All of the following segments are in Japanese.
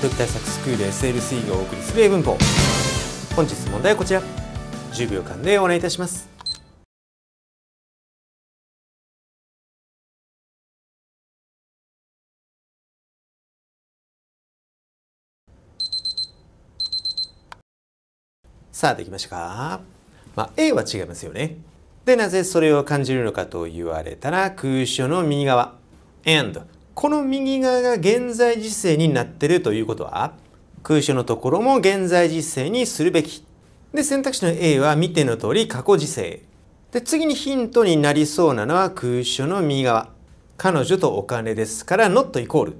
特対策スクール SLC がお送りする英文法本日問題はこちら10秒間でお願いいたしますさあできましたかまあ A は違いますよねでなぜそれを感じるのかと言われたら空所の右側 and この右側が現在時制になってるということは空所のところも現在時制にするべき。で、選択肢の A は見ての通り過去時制。で、次にヒントになりそうなのは空所の右側。彼女とお金ですから not イコール。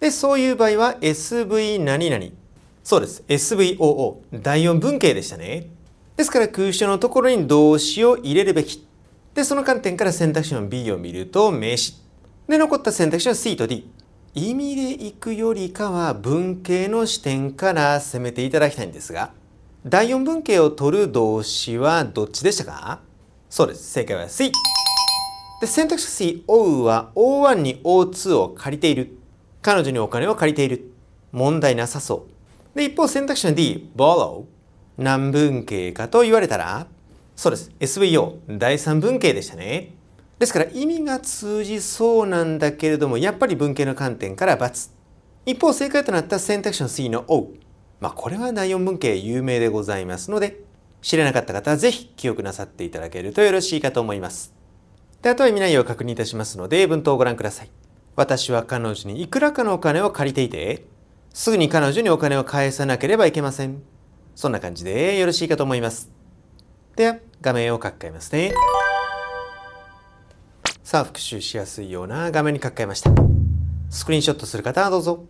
で、そういう場合は SV 何々。そうです。SVOO。第4文型でしたね。ですから空所のところに動詞を入れるべき。で、その観点から選択肢の B を見ると名詞。で残った選択肢は C と D 意味で行くよりかは文系の視点から攻めていただきたいんですが第4文系を取る動詞はどっちでしたかそうです正解は C で選択肢 C「おう」は O1 に O2 を借りている彼女にお金を借りている問題なさそうで一方選択肢の D「borrow」何文系かと言われたらそうです SVO 第3文系でしたねですから意味が通じそうなんだけれども、やっぱり文系の観点から×。一方、正解となった選択肢の C の O。まあ、これは第4文系有名でございますので、知らなかった方は是非記憶なさっていただけるとよろしいかと思います。で、あとは意味内容を確認いたしますので、文頭をご覧ください。私は彼女にいくらかのお金を借りていて、すぐに彼女にお金を返さなければいけません。そんな感じでよろしいかと思います。では、画面を書き換えますね。さあ、復習しやすいような画面に書き換えました。スクリーンショットする方はどうぞ。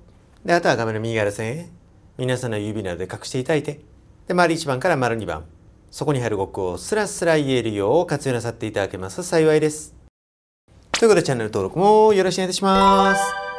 で、あとは画面の右側線ね。皆さんの指などで隠していただいて、で、丸1番から丸2番、そこに入る語句をスラスラ言えるよう活用なさっていただけますと幸いです。ということで、チャンネル登録もよろしくお願いいたします。